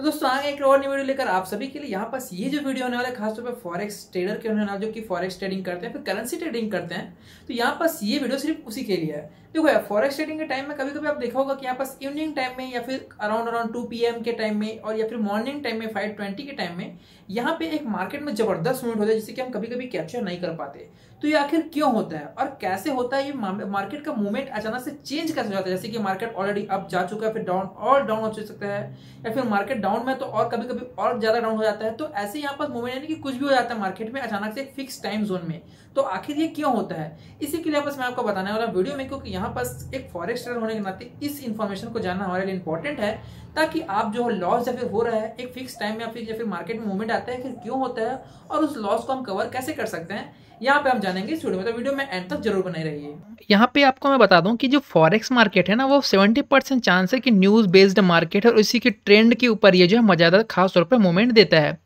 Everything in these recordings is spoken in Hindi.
तो दोस्तों आगे एक और वीडियो लेकर आप सभी के लिए यहाँ पास ये जो वीडियो होने वाले खासतौर पर फॉरेक्स ट्रेडर के होने वाले जो कि फॉरेक्स ट्रेडिंग करते हैं फिर करेंसी ट्रेडिंग करते हैं तो यहाँ पास ये वीडियो सिर्फ उसी के लिए है देखो फॉरेक्स ट्रेडिंग के टाइम में कभी कभी आप देखा होगा कि यहाँ पास इवनिंग टाइम में या फिर अराउंड अराउंड टू पी के टाइम में और या फिर मॉर्निंग टाइम में फाइव ट्वेंटी के टाइम में यहाँ पे एक मार्केट में जबरदस्त मूवमेंट होता है जिससे कि हम कभी कभी कैप्चर नहीं कर पाते तो ये आखिर क्यों होता है और कैसे होता है ये मार्केट का मूवमेंट अचानक से चेंज कैसे हो जाता है जैसे कि मार्केट ऑलरेडी अप जा चुका है फिर डाउन और डाउन हो सकता है या फिर मार्केट डाउन में तो और कभी कभी और ज्यादा डाउन हो जाता है तो ऐसे यहाँ पास मूवमेंट यानी कि कुछ भी हो जाता है मार्केट में अचानक से फिक्स टाइम जोन में तो आखिर ये क्यों होता है इसी के लिए बस मैं आपको बताने वाला वीडियो में क्योंकि यहाँ पर एक फॉरेस्टर होने के नाते इस इन्फॉर्मेशन को जानना हमारे लिए इंपॉर्टेंट है ताकि आप जो लॉस या फिर हो रहा है एक फिक्स टाइम में या फिर या फिर मार्केट में मूवमेंट आता है फिर क्यों होता है और उस लॉस को हम कवर कैसे कर सकते हैं यहाँ पे हम जानेंगे इस वीडियो में तो वीडियो में एंड तक जरूर बनाई रहिए यहाँ पे आपको मैं बता दूं कि जो फॉरेक्स मार्केट है ना वो 70 परसेंट चांस है कि न्यूज़ बेस्ड मार्केट है और इसी के ट्रेंड के ऊपर ये जो है मज़ेदार खास तौर पर मूवमेंट देता है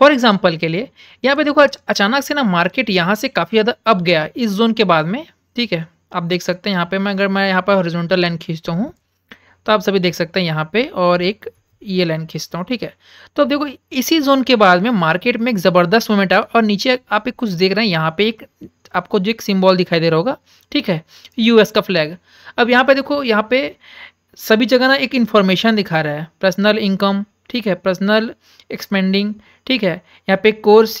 फॉर एग्जाम्पल के लिए यहाँ पे देखो अचानक से ना मार्केट यहाँ से काफ़ी ज़्यादा अप गया इस जोन के बाद में ठीक है आप देख सकते हैं यहाँ पे मैं अगर मैं यहाँ पर हॉरिजॉन्टल लाइन खींचता हूँ तो आप सभी देख सकते हैं यहाँ पे और एक ये लाइन खींचता हूँ ठीक है तो अब देखो इसी जोन के बाद में मार्केट में एक ज़बरदस्त मोमेंट आया और नीचे आप एक कुछ देख रहे हैं यहाँ पे एक आपको जो एक सिम्बॉल दिखाई दे रहा होगा ठीक है यूएस का फ्लैग अब यहाँ पे देखो यहाँ पे सभी जगह ना एक इन्फॉर्मेशन दिखा रहा है पर्सनल इनकम ठीक है पर्सनल एक्सपेंडिंग ठीक है यहाँ पे कोर्स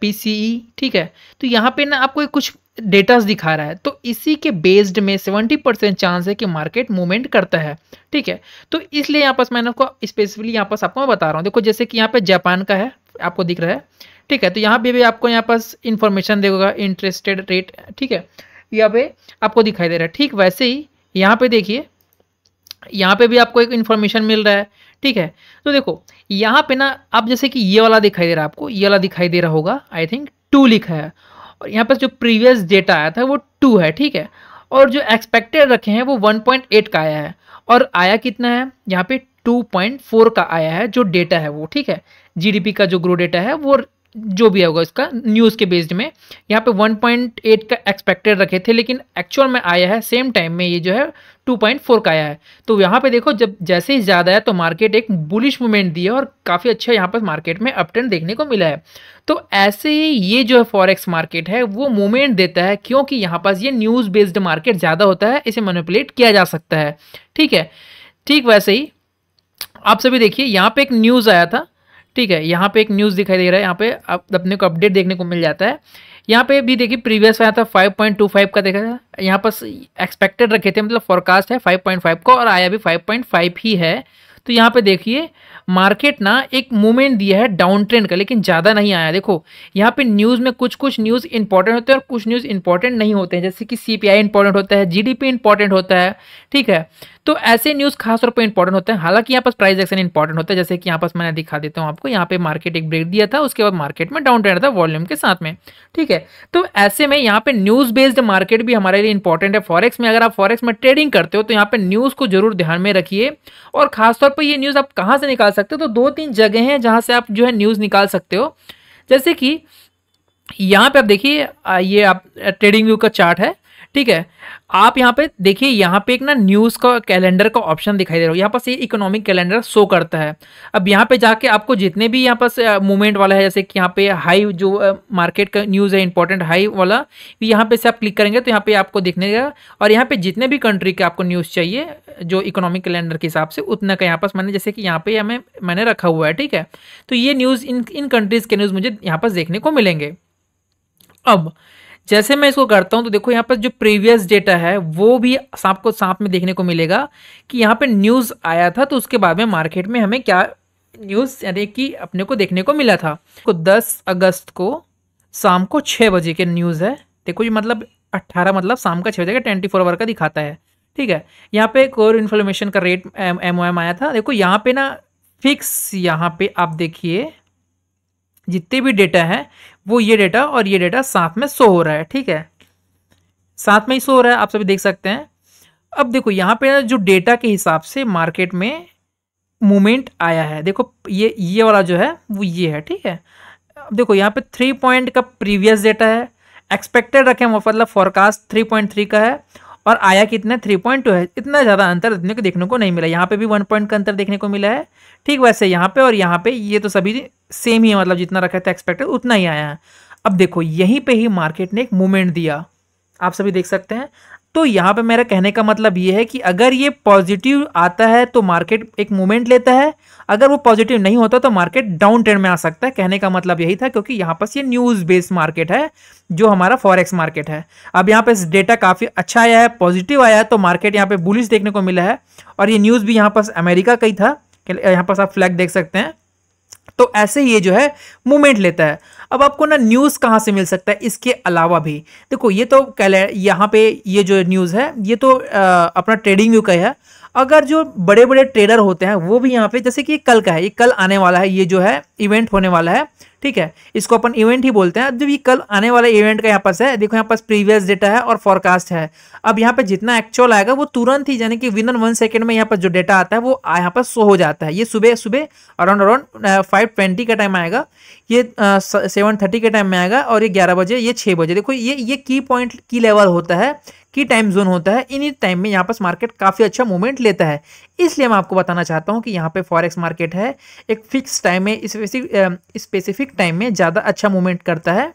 पी सी ई ठीक है तो यहाँ पे ना आपको कुछ डेटास दिखा रहा है तो इसी के बेस्ड में सेवेंटी परसेंट चांस है कि मार्केट मूवमेंट करता है ठीक है तो इसलिए यहाँ पास मैंने आपको स्पेसिफिकली यहाँ पास आपको मैं बता रहा हूँ देखो जैसे कि यहाँ पे जापान का है आपको दिख रहा है ठीक है तो यहाँ पे भी आपको यहाँ पास इन्फॉर्मेशन देगा इंटरेस्टेड रेट ठीक है यहाँ पे आपको दिखाई दे रहा है ठीक वैसे ही यहाँ पे देखिए यहाँ पे भी आपको एक इन्फॉर्मेशन मिल रहा है ठीक है तो देखो यहाँ पे ना आप जैसे कि ये वाला दिखाई दे रहा है आपको ये वाला दिखाई दे रहा होगा आई थिंक टू लिखा है और यहाँ पर जो प्रीवियस डेटा आया था वो टू है ठीक है और जो एक्सपेक्टेड रखे हैं वो 1.8 का आया है और आया कितना है यहाँ पे 2.4 का आया है जो डेटा है वो ठीक है जीडीपी का जो ग्रो डेटा है वो जो भी होगा इसका न्यूज़ के बेस्ड में यहाँ पे 1.8 का एक्सपेक्टेड रखे थे लेकिन एक्चुअल में आया है सेम टाइम में ये जो है 2.4 का आया है तो यहाँ पे देखो जब जैसे ही ज़्यादा है तो मार्केट एक बुलिश मूवमेंट दी है और काफ़ी अच्छा यहाँ पर मार्केट में अपटर्न देखने को मिला है तो ऐसे ही ये जो है फॉरेक्स मार्केट है वो मूवमेंट देता है क्योंकि यहाँ पास ये न्यूज़ बेस्ड मार्केट ज़्यादा होता है इसे मैनिपुलेट किया जा सकता है ठीक है ठीक वैसे ही आप सभी देखिए यहाँ पे एक न्यूज़ आया था ठीक है यहाँ पे एक न्यूज़ दिखाई दे रहा है यहाँ पे अपने को अपडेट देखने को मिल जाता है यहाँ पे भी देखिए प्रीवियस आया था 5.25 का देखा था यहाँ पर एक्सपेक्टेड रखे थे मतलब फॉरकास्ट है 5.5 का और आया भी 5.5 ही है तो यहाँ पे देखिए मार्केट ना एक मूवमेंट दिया है डाउन ट्रेंड का लेकिन ज़्यादा नहीं आया देखो यहाँ पे न्यूज़ में कुछ कुछ न्यूज़ इंपॉर्टेंट होते हैं और कुछ न्यूज़ इंपॉर्टेंट नहीं होते हैं जैसे कि सी पी इंपॉर्टेंट होता है जी इंपॉर्टेंट होता है ठीक है तो ऐसे न्यूज़ खास तौर पर इंपॉर्टेंट होते हैं हालांकि यहाँ पर प्राइस एक्शन इंपॉर्टेंट होता है जैसे कि यहाँ पर मैंने दिखा देता हूँ आपको यहाँ पे मार्केट एक ब्रेक दिया था उसके बाद मार्केट में डाउन ट्रेंड था वॉल्यूम के साथ में ठीक है तो ऐसे में यहाँ पे न्यूज़ बेस्ड मार्केट भी हमारे लिए इंपॉर्टेंट है फॉरेक्स में अगर आप फॉरेक्स में ट्रेडिंग करते हो तो यहाँ पे न्यूज़ को जरूर ध्यान में रखिए और खासतौर पर ये न्यूज़ आप कहाँ से निकाल सकते हो तो दो तीन जगह हैं जहाँ से आप जो है न्यूज़ निकाल सकते हो जैसे कि यहाँ पे आप देखिए ये आप ट्रेडिंग व्यू का चार्ट है ठीक है आप यहाँ पे देखिए यहाँ पे एक ना न्यूज़ का कैलेंडर का ऑप्शन दिखाई दे रहा है यहाँ पास ये इकोनॉमिक कैलेंडर शो करता है अब यहाँ पे जाके आपको जितने भी यहाँ पास मूवमेंट वाला है जैसे कि यहाँ पे हाई जो मार्केट का न्यूज़ है इंपॉर्टेंट हाई वाला यहाँ पे से आप क्लिक करेंगे तो यहाँ पे आपको दिखने का और यहाँ पे जितने भी कंट्री के आपको न्यूज़ चाहिए जो इकोनॉमिक कैलेंडर के हिसाब से उतना का यहाँ पास मैंने जैसे कि यहाँ पे हमें मैंने रखा हुआ है ठीक है तो ये न्यूज़ इन इन कंट्रीज़ के न्यूज़ मुझे यहाँ पास देखने को मिलेंगे अब जैसे मैं इसको करता हूँ तो देखो यहाँ पर जो प्रीवियस डेटा है वो भी सांप को सांप में देखने को मिलेगा कि यहाँ पर न्यूज़ आया था तो उसके बाद में मार्केट में हमें क्या न्यूज़ यानी कि अपने को देखने को मिला था तो दस अगस्त को शाम को छः बजे के न्यूज़ है देखो ये मतलब अट्ठारह मतलब शाम का छः बजे का ट्वेंटी फोर आवर का दिखाता है ठीक है यहाँ पे कोर इन्फॉर्मेशन का रेट एम आया था देखो यहाँ पे ना फिक्स यहाँ पे आप देखिए जितने भी डेटा है वो ये डेटा और ये डेटा साथ में शो हो रहा है ठीक है साथ में ही शो हो रहा है आप सभी देख सकते हैं अब देखो यहाँ पे जो डेटा के हिसाब से मार्केट में मूवमेंट आया है देखो ये ये वाला जो है वो ये है ठीक है अब देखो यहाँ पे थ्री पॉइंट का प्रीवियस डेटा है एक्सपेक्टेड रखें मतलब फॉरकास्ट थ्री पॉइंट थ्री का है और आया कितना थ्री पॉइंट टू है इतना ज़्यादा अंतर देखने को देखने को नहीं मिला यहाँ पे भी वन पॉइंट का अंतर देखने को मिला है ठीक वैसे यहाँ पे और यहाँ पे ये तो सभी सेम ही है मतलब जितना रखा था एक्सपेक्टेड उतना ही आया है अब देखो यहीं पर ही मार्केट ने एक मूवमेंट दिया आप सभी देख सकते हैं तो यहाँ पे मेरा कहने का मतलब ये है कि अगर ये पॉजिटिव आता है तो मार्केट एक मूवमेंट लेता है अगर वो पॉजिटिव नहीं होता तो मार्केट डाउन ट्रेंड में आ सकता है कहने का मतलब यही था क्योंकि यहाँ पर ये न्यूज़ बेस्ड मार्केट है जो हमारा फॉरेक्स मार्केट है अब यहाँ पर डेटा काफ़ी अच्छा आया है पॉजिटिव आया है तो मार्केट यहाँ पर बुलिश देखने को मिला है और ये न्यूज़ भी यहाँ पर अमेरिका का ही था यहाँ पर आप फ्लैग देख सकते हैं तो ऐसे ये जो है मूवमेंट लेता है अब आपको ना न्यूज़ कहां से मिल सकता है इसके अलावा भी देखो ये तो कैले यहां पे ये जो न्यूज़ है ये तो आ, अपना ट्रेडिंग व्यू का है अगर जो बड़े बड़े ट्रेडर होते हैं वो भी यहाँ पे जैसे कि कल का है ये कल आने वाला है ये जो है इवेंट होने वाला है ठीक है इसको अपन इवेंट ही बोलते हैं जब ये कल आने वाले इवेंट का यहाँ पास है देखो यहाँ पास प्रीवियस डेटा है और फॉरकास्ट है अब यहाँ पे जितना एक्चुअल आएगा वो तुरंत ही यानी कि विद इन वन सेकेंड में यहाँ पर जो डेटा आता है वो यहाँ पर शो हो जाता है ये सुबह सुबह अराउंड अराउंड फाइव ट्वेंटी का टाइम आएगा ये सेवन थर्टी के टाइम में आएगा और ये ग्यारह बजे ये छः बजे देखो ये ये की पॉइंट की लेवल होता है की टाइम जोन होता है इन्हीं टाइम में यहाँ पर मार्केट काफ़ी अच्छा मूवमेंट लेता है इसलिए मैं आपको बताना चाहता हूँ कि यहाँ पे फॉरेक्स मार्केट है एक फिक्स टाइम में स्पेसिफिक टाइम में ज़्यादा अच्छा मूवमेंट करता है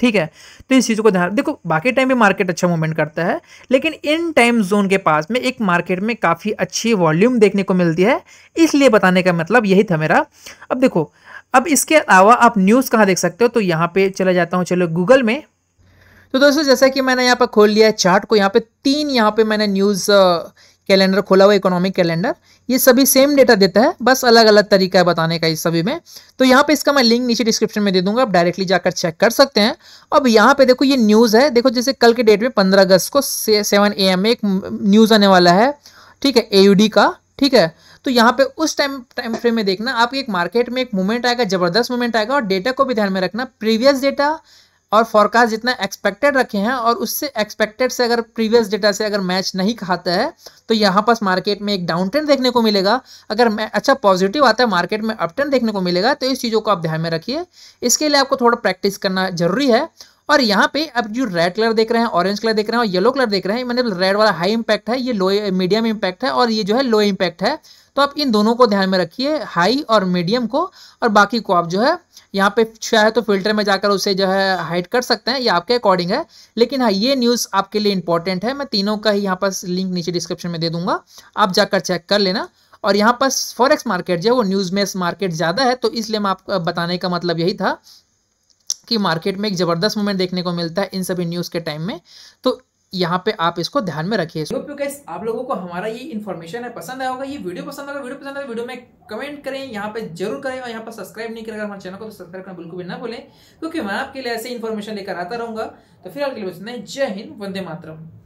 ठीक है तो इस चीज़ को ध्यान देखो बाकी टाइम में मार्केट अच्छा मूवमेंट करता है लेकिन इन टाइम जोन के पास में एक मार्केट में काफ़ी अच्छी वॉल्यूम देखने को मिलती है इसलिए बताने का मतलब यही था मेरा अब देखो अब इसके अलावा आप न्यूज़ कहाँ देख सकते हो तो यहाँ पे चला जाता हूँ चलो गूगल में तो दोस्तों जैसा कि मैंने यहाँ पर खोल लिया है चार्ट को यहाँ पे तीन यहाँ पे मैंने न्यूज़ कैलेंडर खोला हुआ इकोनॉमिक कैलेंडर ये सभी सेम डेटा देता है बस अलग अलग तरीका है बताने का इस सभी में तो यहाँ पे इसका मैं लिंक नीचे डिस्क्रिप्शन में दे दूंगा आप डायरेक्टली जाकर चेक कर सकते हैं अब यहाँ पे देखो ये न्यूज़ है देखो जैसे कल के डेट में पंद्रह अगस्त को सेवन ए में एक न्यूज़ आने वाला है ठीक है ए का ठीक है तो यहाँ पे उस टाइम टाइम फ्रेम में देखना आपके एक मार्केट में एक मूवमेंट आएगा जबरदस्त मूवमेंट आएगा और डेटा को भी ध्यान में रखना प्रीवियस डेटा और फॉरकास्ट जितना एक्सपेक्टेड रखे हैं और उससे एक्सपेक्टेड से अगर प्रीवियस डेटा से अगर मैच नहीं खाता है तो यहाँ पास मार्केट में एक डाउन ट्रेंड देखने को मिलेगा अगर अच्छा पॉजिटिव आता है मार्केट में अप देखने को मिलेगा तो इस चीज़ों को आप ध्यान में रखिए इसके लिए आपको थोड़ा प्रैक्टिस करना जरूरी है और यहाँ पे अब जो रेड कलर देख रहे हैं ऑरेंज कलर देख रहे हैं और येलो कलर देख रहे हैं मैंने रेड मतलब वाला हाई इम्पैक्ट है ये लो मीडियम इम्पैक्ट है और ये जो है लो इम्पैक्ट है तो आप इन दोनों को ध्यान में रखिए हाई और मीडियम को और बाकी को आप जो है यहाँ पे चाहे तो फिल्टर में जाकर उसे जो है हाइड कर सकते हैं ये आपके अकॉर्डिंग है लेकिन हाँ ये न्यूज़ आपके लिए इंपॉर्टेंट है मैं तीनों का ही यहाँ पर लिंक नीचे डिस्क्रिप्शन में दे दूंगा आप जाकर चेक कर लेना और यहाँ पर फॉरेक्स मार्केट जो है वो न्यूज़ में मार्केट ज़्यादा है तो इसलिए मैं आपको बताने का मतलब यही था कि मार्केट में एक ज़बरदस्त मूवमेंट देखने को मिलता है इन सभी न्यूज़ के टाइम में तो यहाँ पे आप इसको ध्यान में रखिए आप लोगों को हमारा ये इन्फॉर्मेशन है पसंद आया होगा ये वीडियो पसंद होगा वीडियो पसंद आएगा वीडियो में कमेंट करें यहाँ पे जरूर करें और यहाँ पर सब्सक्राइब नहीं करेगा हमारे चैनल को तो सब्सक्राइब करना बिल्कुल भी ना भूलें क्योंकि मैं आपके लिए ऐसे इन्फॉर्मेशन लेकर आता रहूंगा तो फिर आपके लिए जय हिंद वंदे मातरम